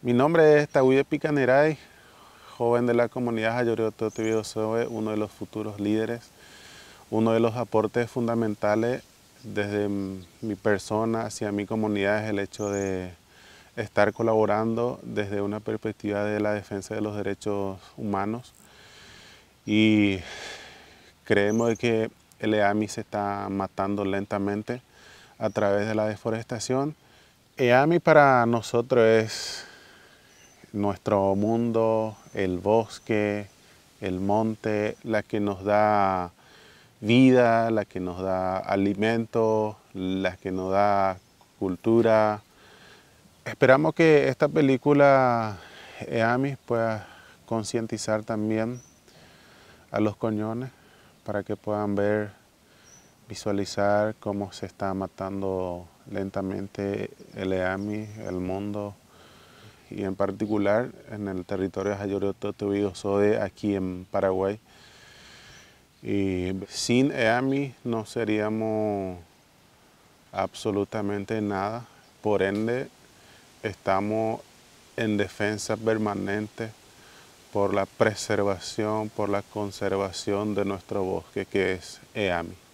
Mi nombre es Tahuye Picaneray, joven de la comunidad Teotido Sobe, uno de los futuros líderes, uno de los aportes fundamentales desde mi persona hacia mi comunidad es el hecho de estar colaborando desde una perspectiva de la defensa de los derechos humanos y creemos que el EAMI se está matando lentamente a través de la deforestación. EAMI para nosotros es nuestro mundo, el bosque, el monte, la que nos da vida, la que nos da alimento, la que nos da cultura. Esperamos que esta película Eami eh, pueda concientizar también a los coñones para que puedan ver, visualizar cómo se está matando lentamente el EAMI, el mundo y en particular en el territorio de Jayoroto tobío aquí en Paraguay. Y sin EAMI no seríamos absolutamente nada, por ende estamos en defensa permanente por la preservación, por la conservación de nuestro bosque que es EAMI.